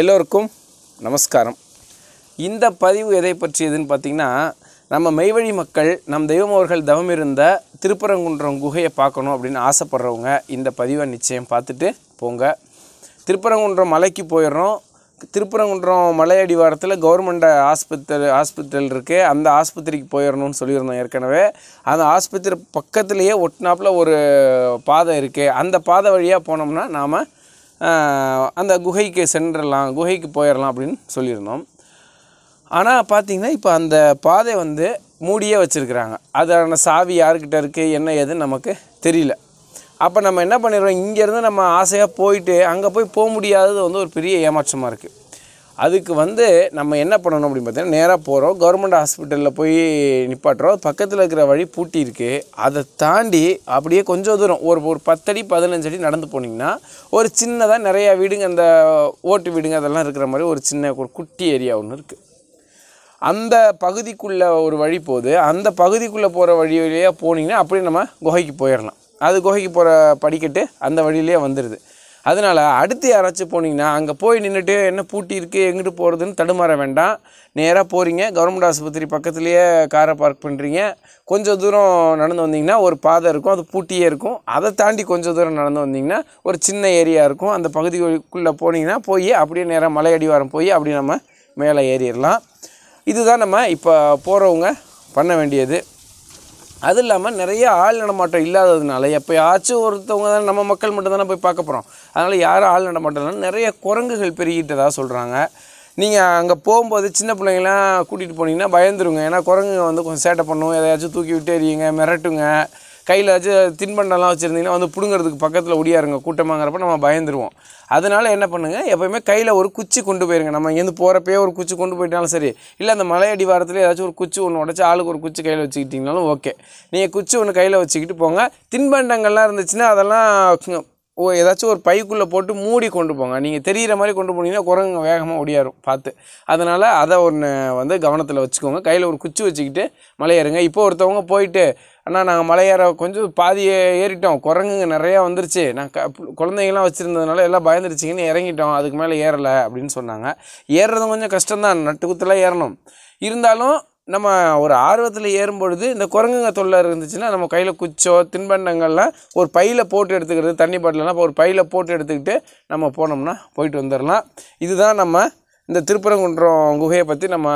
எல்லோருக்கும் நமஸ்காரம் இந்த பதிவு எதை பற்றியதுன்னு பார்த்திங்கன்னா நம்ம மெய்வழி மக்கள் நம் தெய்வம் அவர்கள் தவம் இருந்த திருப்பரங்குன்றம் குகையை பார்க்கணும் அப்படின்னு ஆசைப்பட்றவங்க இந்த பதிவை நிச்சயம் பார்த்துட்டு போங்க திருப்பரங்குன்றம் மலைக்கு போயிடுறோம் திருப்பரங்குன்றம் மலையடிவாரத்தில் கவர்மெண்ட் ஆஸ்பத்திரி ஆஸ்பத்திரியில் இருக்குது அந்த ஆஸ்பத்திரிக்கு போயிடணும்னு சொல்லியிருந்தோம் ஏற்கனவே அந்த ஆஸ்பத்திரி பக்கத்துலேயே ஒட்டினாப்பில் ஒரு பாதை இருக்குது அந்த பாதை வழியாக போனோம்னா நாம் அந்த குகைக்கு சென்றலாம் குகைக்கு போயிடலாம் அப்படின்னு சொல்லியிருந்தோம் ஆனால் பார்த்திங்கன்னா இப்போ அந்த பாதை வந்து மூடியே வச்சுருக்குறாங்க அதான சாவி யாருக்கிட்ட இருக்குது என்ன ஏதுன்னு நமக்கு தெரியல அப்போ நம்ம என்ன பண்ணிடுறோம் இங்கேருந்து நம்ம ஆசையாக போயிட்டு அங்கே போய் போக முடியாதது வந்து ஒரு பெரிய ஏமாற்றமாக இருக்குது அதுக்கு வந்து நம்ம என்ன பண்ணணும் அப்படின்னு பார்த்தீங்கன்னா நேராக போகிறோம் கவர்மெண்ட் ஹாஸ்பிட்டலில் போய் நிப்பாட்டுறோம் பக்கத்தில் இருக்கிற வழி பூட்டி இருக்குது அதை தாண்டி அப்படியே கொஞ்சம் தூரம் ஒரு ஒரு பத்தடி பதினஞ்சு அடி நடந்து போனீங்கன்னா ஒரு சின்னதாக நிறையா வீடுங்க அந்த ஓட்டு வீடுங்க அதெல்லாம் இருக்கிற மாதிரி ஒரு சின்ன ஒரு குட்டி ஏரியா ஒன்று இருக்குது அந்த பகுதிக்குள்ளே ஒரு வழி போகுது அந்த பகுதிக்குள்ளே போகிற வழி வழியாக போனீங்கன்னா அப்படியே நம்ம குகைக்கு போயிடலாம் அது குகைக்கு போகிற படிக்கட்டு அந்த வழியிலே வந்துடுது அதனால் அடுத்து யாராச்சும் போனீங்கன்னா அங்கே போய் நின்றுட்டு என்ன பூட்டி இருக்குது எங்கிட்டு போகிறதுன்னு தடுமாற வேண்டாம் நேராக போகிறீங்க கவர்மெண்ட் ஆஸ்பத்திரி பக்கத்துலேயே காரை பார்க் பண்ணுறீங்க கொஞ்சம் தூரம் நடந்து வந்தீங்கன்னா ஒரு பாதை இருக்கும் அது பூட்டியே இருக்கும் அதை தாண்டி கொஞ்சம் தூரம் நடந்து வந்தீங்கன்னா ஒரு சின்ன ஏரியா இருக்கும் அந்த பகுதிக்குள்ளே போனீங்கன்னா போய் அப்படியே நேராக மலை அடிவாரம் போய் அப்படியே நம்ம மேலே ஏறிடலாம் இதுதான் நம்ம இப்போ போகிறவங்க பண்ண வேண்டியது அது இல்லாமல் நிறைய ஆள் நடமாட்டம் இல்லாததுனால எப்போயாச்சும் ஒருத்தவங்க தான் நம்ம மக்கள் மட்டும் தானே போய் பார்க்க போகிறோம் அதனால் யாரும் ஆள் நடமாட்டம் நிறைய குரங்குகள் பெருகிட்டதாக சொல்கிறாங்க நீங்கள் அங்கே போகும்போது சின்ன பிள்ளைங்களாம் கூட்டிகிட்டு போனீங்கன்னா பயந்துருங்க ஏன்னா குரங்குங்க வந்து கொஞ்சம் சேட்டை பண்ணும் எதையாச்சும் தூக்கி விட்டு எறியுங்க மிரட்டுங்க கையில் வச்சு தின்பண்டம்லாம் வச்சுருந்தீங்கன்னா வந்து பிடுங்கிறதுக்கு பக்கத்தில் ஒடியாருங்க கூட்டமாங்கிறப்ப நம்ம பயந்துருவோம் அதனால் என்ன பண்ணுங்கள் எப்போயுமே கையில் ஒரு குச்சி கொண்டு போயிருங்க நம்ம இங்கேருந்து போகிறப்பே ஒரு குச்சி கொண்டு போயிட்டாலும் சரி இல்லை அந்த மலையடி வாரத்தில் ஏதாச்சும் ஒரு குச்சி ஒன்று உடச்சி ஆளுக்கு ஒரு குச்சி கையில் வச்சுக்கிட்டிங்கனாலும் ஓகே நீங்கள் குச்சி ஒன்று கையில் வச்சுக்கிட்டு போங்க தின்பண்டங்கள்லாம் இருந்துச்சுன்னா அதெல்லாம் ஓ ஏதாச்சும் ஒரு பைக்குள்ளே போட்டு மூடி கொண்டு போங்க நீங்கள் தெரிகிற மாதிரி கொண்டு போனீங்கன்னா குரங்கு வேகமாக ஒடியாரும் பார்த்து அதனால் அதை ஒன்று வந்து கவனத்தில் வச்சுக்கோங்க கையில் ஒரு குச்சி வச்சுக்கிட்டு மலையேறுங்க இப்போ ஒருத்தவங்க போயிட்டு அண்ணா நாங்கள் மலையேற கொஞ்சம் பாதியை ஏறிட்டோம் குரங்குங்க நிறையா வந்துருச்சு நான் க குழந்தைங்களாம் வச்சுருந்ததுனால எல்லாம் பயந்துருச்சிங்கன்னு இறங்கிட்டோம் அதுக்கு மேலே ஏறலை அப்படின்னு சொன்னாங்க ஏறுறதும் கொஞ்சம் கஷ்டம்தான் நட்டு குத்தெல்லாம் ஏறணும் இருந்தாலும் நம்ம ஒரு ஆர்வத்தில் ஏறும்பொழுது இந்த குரங்குங்க தொல்லை இருந்துச்சுன்னா நம்ம கையில் குச்சோ தின்பண்டங்கள்லாம் ஒரு பையில் போட்டு எடுத்துக்கிறது தண்ணி பாட்டிலெலாம் ஒரு பையில் போட்டு எடுத்துக்கிட்டு நம்ம போனோம்னா போயிட்டு வந்துடலாம் இதுதான் நம்ம இந்த திருப்பரங்குன்றம் குகையை பற்றி நம்ம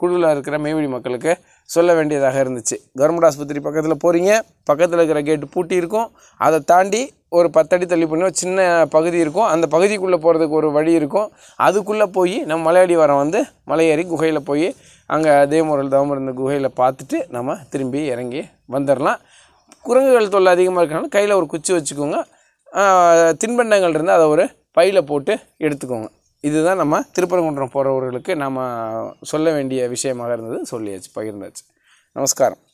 குழுவில் இருக்கிற மேவடி மக்களுக்கு சொல்ல வேண்டியதாக இருந்துச்சு கவர்மெண்ட் ஆஸ்பத்திரி பக்கத்தில் போகிறீங்க பக்கத்தில் இருக்கிற கேட்டு பூட்டி இருக்கும் அதை தாண்டி ஒரு பத்தடி தள்ளி பண்ணி ஒரு சின்ன பகுதி இருக்கும் அந்த பகுதிக்குள்ளே போகிறதுக்கு ஒரு வழி இருக்கும் அதுக்குள்ளே போய் நம்ம மலையடி வரம் வந்து மலையேறி குகையில் போய் அங்கே தேவமுரல் தவம் இருந்த குகையில் பார்த்துட்டு நம்ம திரும்பி இறங்கி வந்துடலாம் குரங்குகள் தொல்லை அதிகமாக இருக்கிறனால கையில் ஒரு குச்சி வச்சுக்கோங்க தின்பண்டங்கள் இருந்தால் அதை ஒரு பையில் போட்டு எடுத்துக்கோங்க இதுதான் நம்ம திருப்பரங்குன்றம் போகிறவர்களுக்கு நாம் சொல்ல வேண்டிய விஷயமாக இருந்தது சொல்லியாச்சு பகிர்ந்தாச்சு நமஸ்காரம்